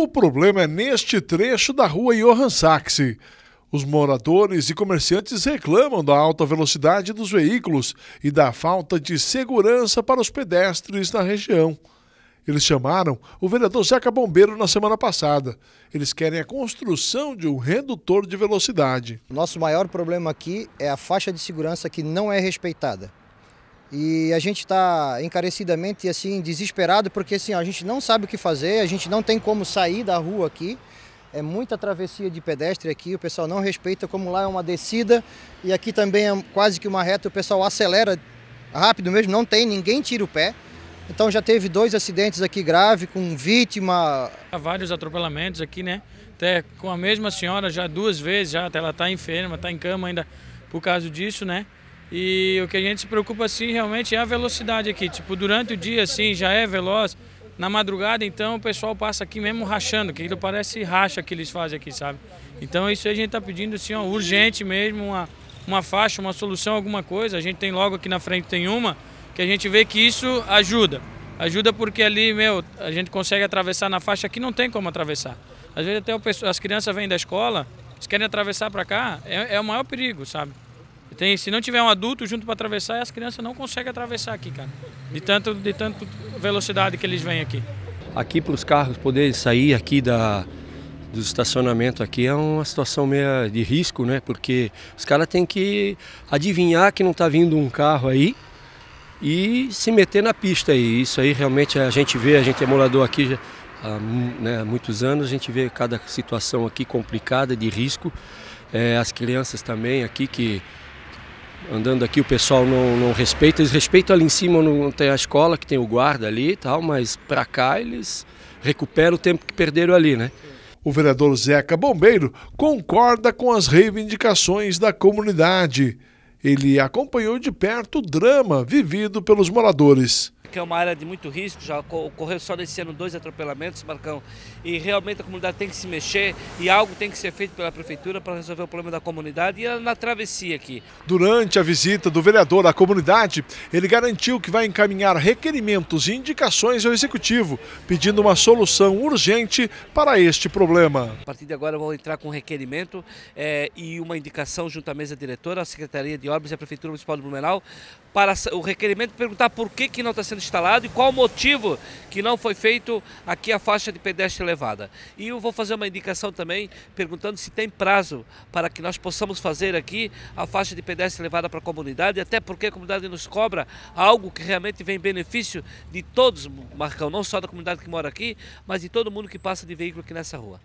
O problema é neste trecho da rua Johan Saxe. Os moradores e comerciantes reclamam da alta velocidade dos veículos e da falta de segurança para os pedestres na região. Eles chamaram o vereador Zeca Bombeiro na semana passada. Eles querem a construção de um redutor de velocidade. Nosso maior problema aqui é a faixa de segurança que não é respeitada. E a gente está encarecidamente assim desesperado porque assim, a gente não sabe o que fazer, a gente não tem como sair da rua aqui. É muita travessia de pedestre aqui, o pessoal não respeita, como lá é uma descida e aqui também é quase que uma reta, o pessoal acelera rápido mesmo, não tem, ninguém tira o pé. Então já teve dois acidentes aqui grave com vítima. Há vários atropelamentos aqui, né? Até com a mesma senhora já duas vezes, já até ela está enferma, está em cama ainda por causa disso, né? E o que a gente se preocupa assim realmente é a velocidade aqui. Tipo, durante o dia assim já é veloz. Na madrugada então o pessoal passa aqui mesmo rachando, que aquilo parece racha que eles fazem aqui, sabe? Então isso a gente está pedindo assim, ó, urgente mesmo, uma, uma faixa, uma solução, alguma coisa. A gente tem logo aqui na frente tem uma, que a gente vê que isso ajuda. Ajuda porque ali, meu, a gente consegue atravessar na faixa que não tem como atravessar. Às vezes até o as crianças vêm da escola, eles querem atravessar para cá, é, é o maior perigo, sabe? Tem, se não tiver um adulto junto para atravessar, as crianças não conseguem atravessar aqui, cara. De tanto, de tanto velocidade que eles vêm aqui. Aqui para os carros poderem sair aqui da, do estacionamento aqui é uma situação meio de risco, né? Porque os caras têm que adivinhar que não está vindo um carro aí e se meter na pista aí. Isso aí realmente a gente vê, a gente é morador aqui há, né, muitos anos, a gente vê cada situação aqui complicada de risco. É, as crianças também aqui que andando aqui o pessoal não, não respeita. Eles respeitam ali em cima, não tem a escola, que tem o guarda ali e tal, mas para cá eles recuperam o tempo que perderam ali, né? O vereador Zeca Bombeiro concorda com as reivindicações da comunidade. Ele acompanhou de perto o drama vivido pelos moradores que é uma área de muito risco, já ocorreu só nesse ano dois atropelamentos, Marcão, e realmente a comunidade tem que se mexer e algo tem que ser feito pela Prefeitura para resolver o problema da comunidade e ela é na travessia aqui. Durante a visita do vereador à comunidade, ele garantiu que vai encaminhar requerimentos e indicações ao Executivo, pedindo uma solução urgente para este problema. A partir de agora eu vou entrar com um requerimento é, e uma indicação junto à mesa diretora, à Secretaria de Obras e à Prefeitura Municipal de Blumenau, para o requerimento perguntar por que, que não está sendo instalado e qual o motivo que não foi feito aqui a faixa de pedestre elevada. E eu vou fazer uma indicação também, perguntando se tem prazo para que nós possamos fazer aqui a faixa de pedestre elevada para a comunidade, até porque a comunidade nos cobra algo que realmente vem em benefício de todos, Marcão, não só da comunidade que mora aqui, mas de todo mundo que passa de veículo aqui nessa rua.